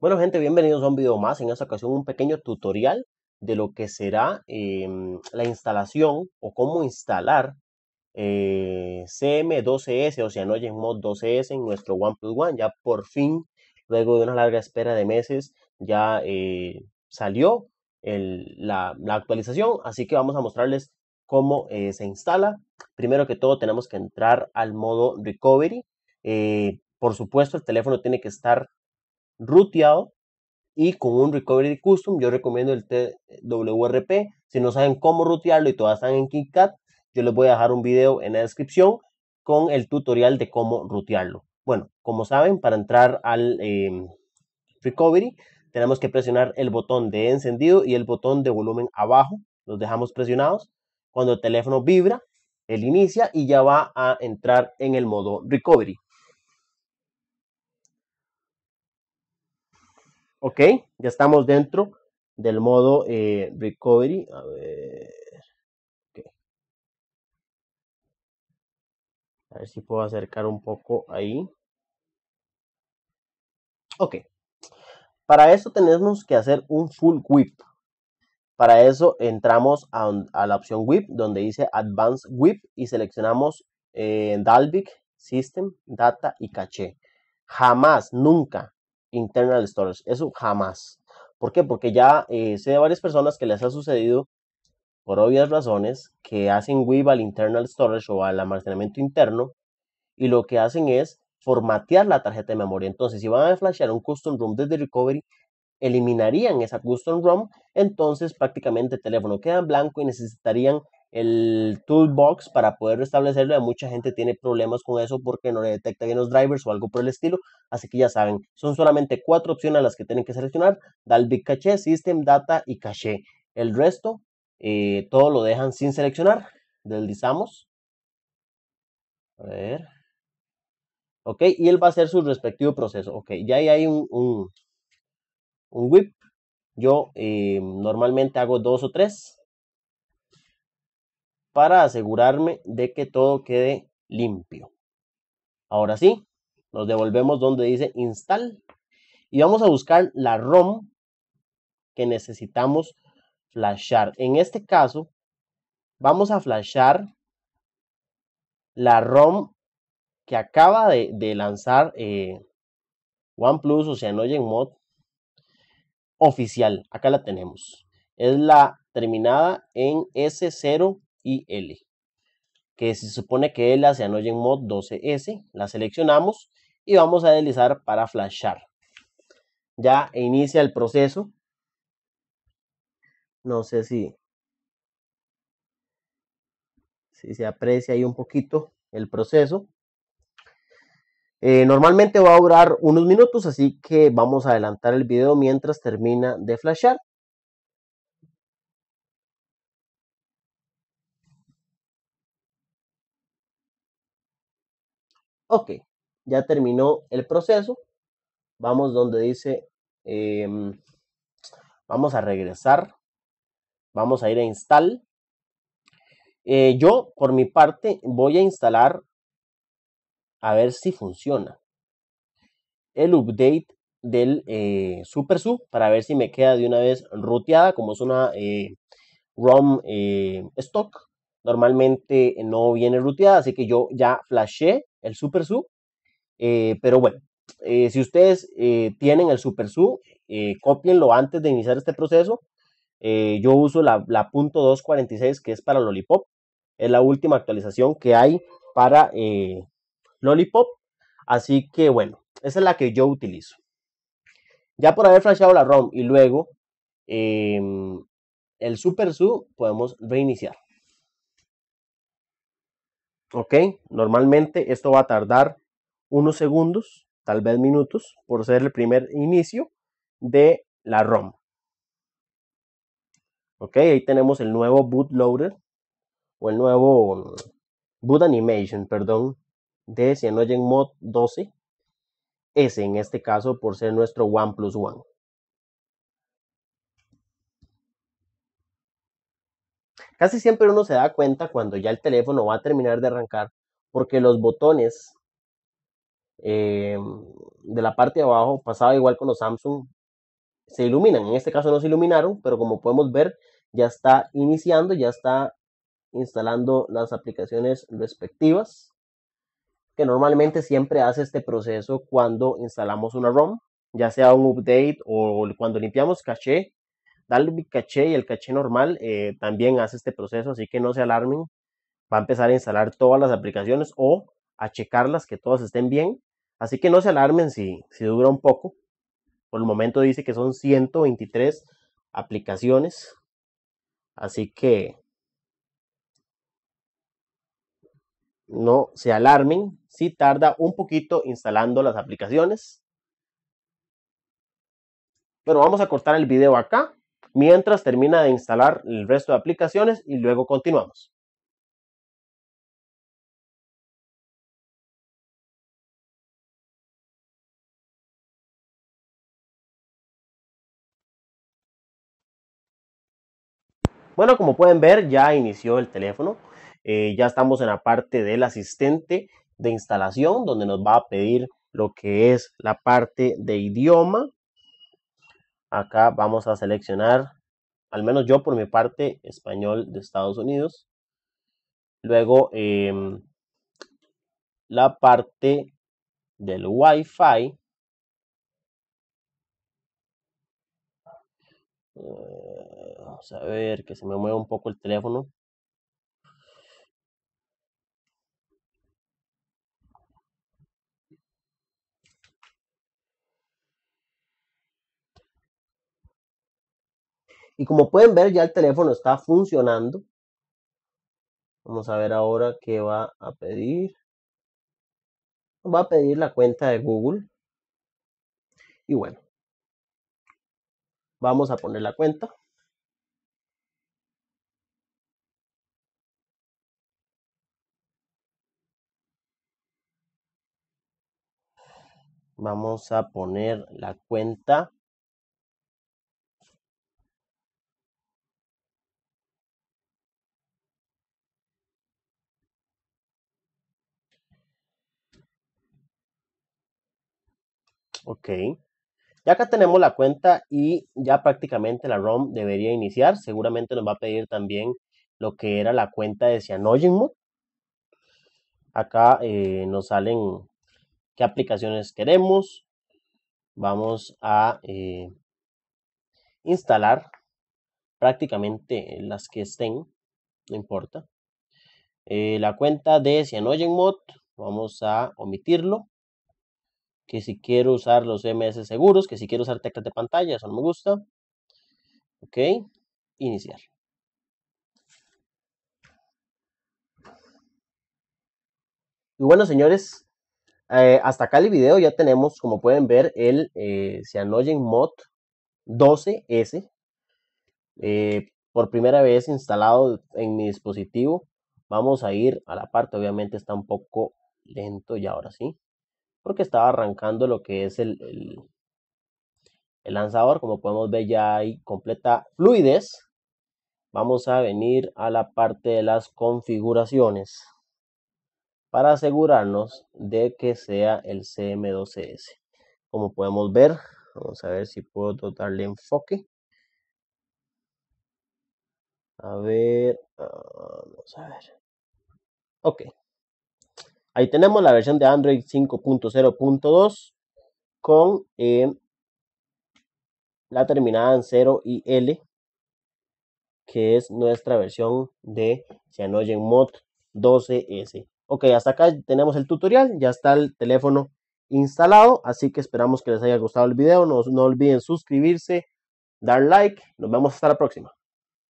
Bueno gente, bienvenidos a un video más. En esta ocasión un pequeño tutorial de lo que será em, la instalación o cómo instalar eh, CM12S o Cyanogen Mod 12S en nuestro OnePlus One. Ya por fin, luego de una larga espera de meses, ya eh, salió la actualización. Así que vamos a mostrarles cómo eh, se instala. Primero que todo, tenemos que entrar al modo recovery. Eh, por supuesto, el teléfono tiene que estar ruteado y con un recovery custom. Yo recomiendo el TWRP. Si no saben cómo rutearlo y todas están en KitKat, yo les voy a dejar un video en la descripción con el tutorial de cómo rutearlo. Bueno, como saben, para entrar al em, recovery, tenemos que presionar el botón de encendido y el botón de volumen abajo. Los dejamos presionados. Cuando el teléfono vibra, él inicia y ya va a entrar en el modo recovery. Ok, ya estamos dentro del modo eh, recovery. A ver. A ver si puedo acercar un poco ahí. Ok. Para eso tenemos que hacer un full whip. Para eso entramos a, la opción WIP donde dice Advanced WIP y seleccionamos en eh, Dalvik, System, Data y Cache. Jamás, nunca Internal Storage. Eso jamás. ¿Por qué? Porque ya eh, sé de varias personas que les ha sucedido por obvias razones, que hacen WIP al internal storage o al almacenamiento interno y lo que hacen es formatear la tarjeta de memoria. Entonces, si van a flashear un custom room desde recovery, eliminarían esa custom ROM, entonces prácticamente el teléfono queda blanco y necesitarían el toolbox para poder restablecerlo. Y mucha gente tiene problemas con eso porque no le detecta bien los drivers o algo por el estilo. Así que ya saben, son solamente cuatro opciones las que tienen que seleccionar: Dalvik Cache, System, Data y Cache. El resto, eh, todo lo dejan sin seleccionar. Deslizamos. A ver. Ok, y él va a hacer su respectivo proceso. Ok, ya ahí hay un un whip. Yo eh, normalmente hago dos o tres para asegurarme de que todo quede limpio. Ahora sí, nos devolvemos donde dice install y vamos a buscar la ROM que necesitamos flashar. En este caso, vamos a flashar la ROM que acaba de, lanzar eh, OnePlus o Mod oficial. Acá la tenemos. Es la terminada en S0 y L, que se supone que es la en Mod 12S. La seleccionamos y vamos a deslizar para flashar. Ya inicia el proceso. No sé si, si se aprecia ahí un poquito el proceso. Eh, normalmente va a durar unos minutos, así que vamos a adelantar el video mientras termina de flashear Ok, ya terminó el proceso. Vamos donde dice, em, vamos a regresar, vamos a ir a install. Eh, yo, por mi parte, voy a instalar a ver si funciona. El update del eh, Super su para ver si me queda de una vez ruteada, como es una eh, ROM eh, stock. Normalmente no viene ruteada, así que yo ya flashé el Super su pero bueno, si ustedes tienen el Super su copienlo antes de iniciar este proceso. yo uso la, la .246 que es para Lollipop. Es la última actualización que hay para Lollipop. Así que bueno, esa es la que yo utilizo. Ya por haber flasheado la ROM y luego em, el Super podemos reiniciar. Ok, normalmente esto va a tardar unos segundos, tal vez minutos, por ser el primer inicio de la ROM. Ok, ahí tenemos el nuevo bootloader o el nuevo boot animation, perdón, de en Mod 12 s en este caso por ser nuestro OnePlus One. Casi siempre uno se da cuenta cuando ya el teléfono va a terminar de arrancar porque los botones em, de la parte de abajo, pasaba igual con los Samsung, se iluminan. En este caso no se iluminaron, pero como podemos ver, ya está iniciando, ya está instalando las aplicaciones respectivas normalmente siempre hace este proceso cuando instalamos una ROM, ya sea un update o cuando limpiamos caché. mi caché y el caché normal eh, también hace este proceso, así que no se alarmen. Va a empezar a instalar todas las aplicaciones o a checarlas que todas estén bien. Así que no se alarmen si, si dura un poco. Por el momento dice que son 123 aplicaciones. Así que no se alarmen sí tarda un poquito instalando las aplicaciones. Pero vamos a cortar el video acá mientras termina de instalar el resto de aplicaciones y luego continuamos. Bueno, como pueden ver, ya inició el teléfono. Eh, ya estamos en la parte del asistente de instalación, donde nos va a pedir lo que es la parte de idioma. Acá vamos a seleccionar, al menos yo por mi parte, español de Estados Unidos. Luego, em, la parte del Wi-Fi. Eh, vamos a ver que se me mueve un poco el teléfono. Y como pueden ver, ya el teléfono está funcionando. Vamos a ver ahora qué va a pedir. Va a pedir la cuenta de Google. Y bueno, vamos a poner la cuenta. Vamos a poner la cuenta Ok. Ya acá tenemos la cuenta y ya prácticamente la ROM debería iniciar. Seguramente nos va a pedir también lo que era la cuenta de CyanogenMod. Acá eh, nos salen qué aplicaciones queremos. Vamos a eh, instalar prácticamente las que estén, no importa. Eh, la cuenta de CyanogenMod, vamos a omitirlo que si quiero usar los MS seguros, que si quiero usar teclas de pantalla, eso no me gusta. Ok, iniciar. Y bueno, señores, eh, hasta acá el video ya tenemos, como pueden ver, el eh, Cyanogen Mod 12S. Eh, por primera vez instalado en mi dispositivo. Vamos a ir a la parte, obviamente está un poco lento y ahora sí porque estaba arrancando lo que es el, lanzador. Como podemos ver ya hay completa fluidez. Vamos a venir a la parte de las configuraciones para asegurarnos de que sea el CM12S. E como podemos ver, vamos a ver si puedo darle enfoque. A ver, ah, vamos a ver. Ok, Ahí tenemos la versión de Android 5.0.2 con eh, la terminada en 0 y L, que es nuestra versión de CyanogenMod 12S. Ok, hasta acá tenemos el tutorial, ya está el teléfono instalado, así que esperamos que les haya gustado el video, no olviden suscribirse, dar like, nos vemos hasta la próxima.